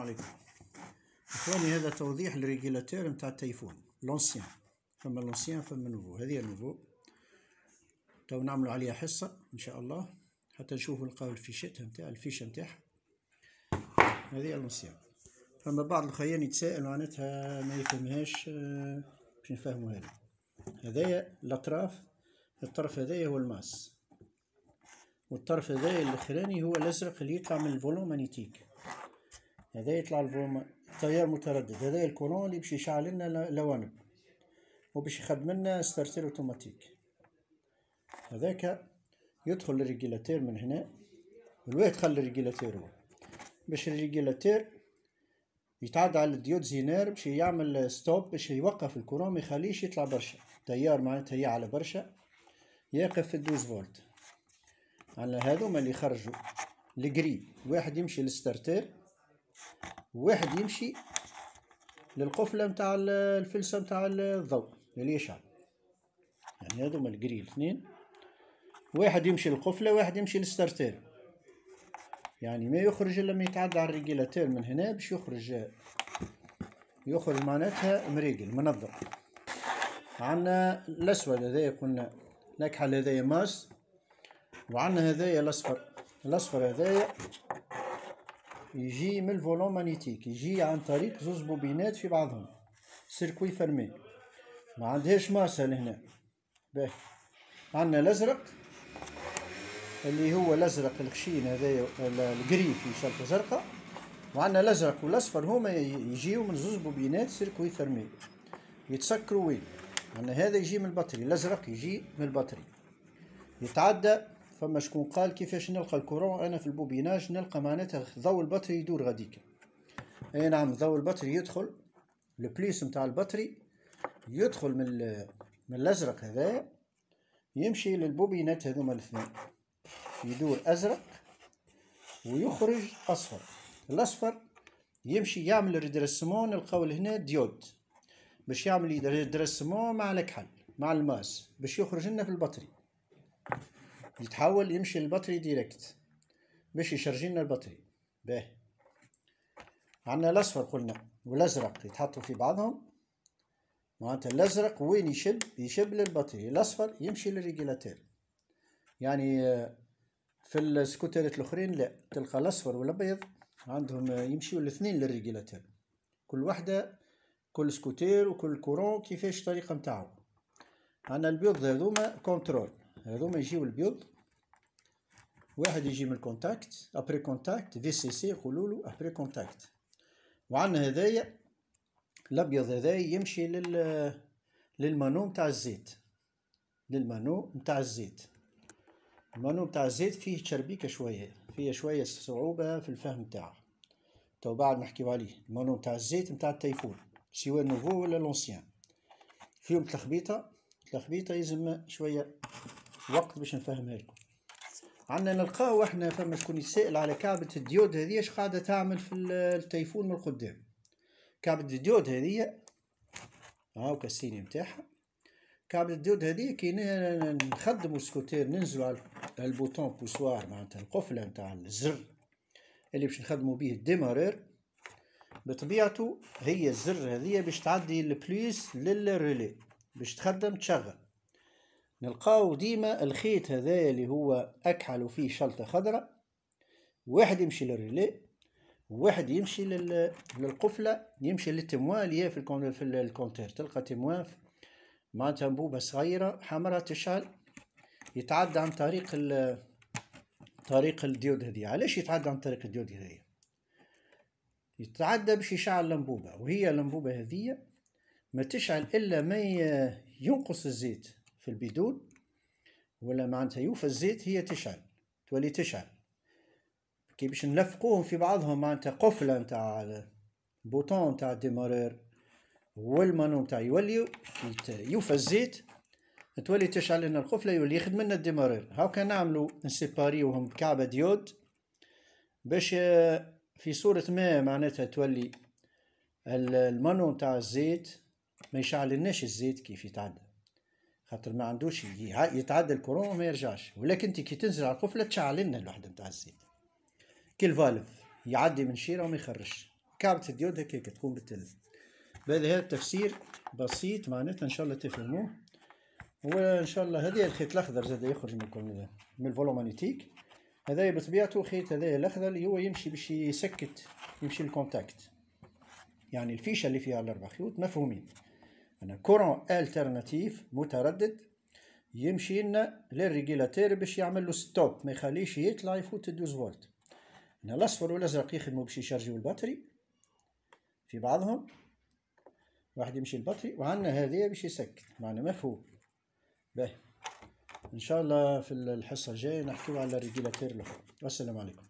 عليكم اخواني هذا توضيح الريجيلاتور نتاع التيفون لونسيان فما لونسيان فما نوفو هذه النوفو تو نعملو عليها حصه ان شاء الله حتى نشوفو نلقاو الفيشات نتاع الفيشه نتاعها هذه لونسيان فما بعض الخيان يتساءل معناتها ما يفهمهاش آه، باش نفهمو هذا هذايا الاطراف الطرف هذايا هو الماس والطرف هذايا الاخراني هو الازرق اللي يطلع من الفولومانيتيك هذا يطلع الفوم التيار متردد هذا الكولون اللي باش يشعل لنا لوانب وباش يخدم لنا ستارتير اوتوماتيك هذاك يدخل الريجيلاتير من هنا ولا يدخل الريجيلاتير هو باش الريجيلاتير يتعدى على الديود زينار باش يعمل ستوب باش يوقف الكورون ما يخليش يطلع برشا تيار معناتها يعلى برشا يقف في الدوز فولت على هذوما اللي خرجوا الجري واحد يمشي للستارتير واحد يمشي للقفله نتاع الفلسه نتاع الضوء اللي يشعل يعني من الجريل اثنين واحد يمشي للقفله واحد يمشي للستارتير يعني ما يخرج الا ما يتعدى على الريجيلاتير من هنا باش يخرج يخرج معناتها مريقل منظم عندنا الاسود هذايا قلنا نكحل هذايا ماس وعندنا هذايا الاصفر الاصفر هذايا يجي من الفولون مانيتيك يجي عن طريق زوز بوبينات في بعضهم سيركوي فرمي ما عندهاش ماسة لهنا باهي عندنا الازرق اللي هو الازرق الخشين هذايا القريف في شرطة زرقاء وعندنا الازرق والاصفر هما يجيو من زوز بوبينات سيركوي فرمي يتسكروا وين عندنا هذا يجي من البطري الازرق يجي من البطري يتعدى فما شكون قال كيفاش نلقى الكورون انا في البوبيناج نلقى معناتها ضوء البطري يدور غاديك اي نعم ضوء البطري يدخل البليس نتاع البطري يدخل من من الازرق هذا يمشي للبوبينات هذوما الاثنين يدور ازرق ويخرج اصفر الاصفر يمشي يعمل ريدريسمون نلقاو لهنا ديود باش يعمل ريدريسمون مع الكحل مع الماس باش يخرج لنا في البطري يتحول يمشي للبطري ديريكت باش يشارجي لنا البطري باهي عندنا الاصفر قلنا والازرق يتحطوا في بعضهم معناتها الازرق وين يشب يشب للبطري الاصفر يمشي للريجيلاتير يعني آه، في السكوترات الاخرين لا تلقى الاصفر والابيض عندهم آه، يمشيوا الاثنين للريجيلاتير كل وحده كل سكوتير وكل كورون كيفاش الطريقه نتاعو عندنا البيض هذوما كونترول هذوما يجيو البيض واحد يجي من الكونتاكت ابري كونتاكت في سي سي يقولوا له ابري كونتاكت وعندنا هذايا الابيض هذايا يمشي لل للمانو نتاع الزيت للمانو نتاع الزيت المانو نتاع الزيت فيه تشربيكه شويه فيه شويه صعوبه في الفهم نتاعه تو بعد نحكيو عليه المانو نتاع الزيت نتاع التيفون سواء نوفو ولا لونسيان فيهم تلخبيطه تلخبيطه يلزم شويه وقت باش نفهمها لكم عندنا نلقاو احنا فما شكون يسائل على كعبة الديود هذه اش قاعدة تعمل في التيفون من القدام كعبة الديود هذه هاو كالسيني نتاعها كعبة الديود هذه كي نخدمو السكوتير ننزلو على البوتون بوسوار معنتها القفلة نتاع الزر اللي باش نخدمو بيه الديمارير بطبيعته هي الزر هذه باش تعدي البليس للريلي باش تخدم تشغل نلقاو ديما الخيط هذايا اللي هو اكحل وفيه شلطه خضراء واحد يمشي للريلي واحد يمشي للقفله يمشي للتموان اللي هي في الكونتير تلقى تموان معناتها انبوبه صغيره حمراء تشعل يتعدى عن طريق طريق الديود هذه علاش يتعدى عن طريق الديود هذه يتعدى باش يشعل الانبوبه وهي الانبوبه هذه ما تشعل الا ما ينقص الزيت في البدون ولا معناتها يوفى الزيت هي تشعل تولي تشعل كي باش نلفقوهم في بعضهم معناتها قفله نتاع بوتون نتاع الديمورير والمانو نتاع يوليو يوفى الزيت تولي تشعل لنا القفله يولي يخدم لنا الديمورير هاكا نعملو نسيباريوهم بكعبه ديود باش آه، في صورة ما معناتها تولي المانو نتاع الزيت ما يشعل الزيت كيف يتعدى خاطر ما عندوش يتعدى الكورون وما يرجعش ولكن انت كي تنزل على القفله تشعل لنا الوحده نتاع الزيت كي الفالف يعدي من شيره وما يخرجش كعبه الديود هكاك تقوم بالتل بهذا هذا التفسير بسيط معناتها ان شاء الله تفهموه وان شاء الله هذا الخيط الاخضر زاد يخرج من من الفولومانيتيك هذا بطبيعته خيط هذا الاخضر اللي هو يمشي باش يسكت يمشي الكونتاكت يعني الفيشه اللي فيها الاربع خيوط مفهومين كورون الترناتيف متردد يمشي لنا للريجيلاتير باش يعمل له ستوب ما يخليش يطلع يفوت 12 فولت هنا الاصفر والازرق يخدموا باش يشارجيو الباتري في بعضهم واحد يمشي الباتري وعندنا هذه باش يسكت معنا مفهوم باهي ان شاء الله في الحصه الجايه نحكيو على الريجيلاتير الاخر والسلام عليكم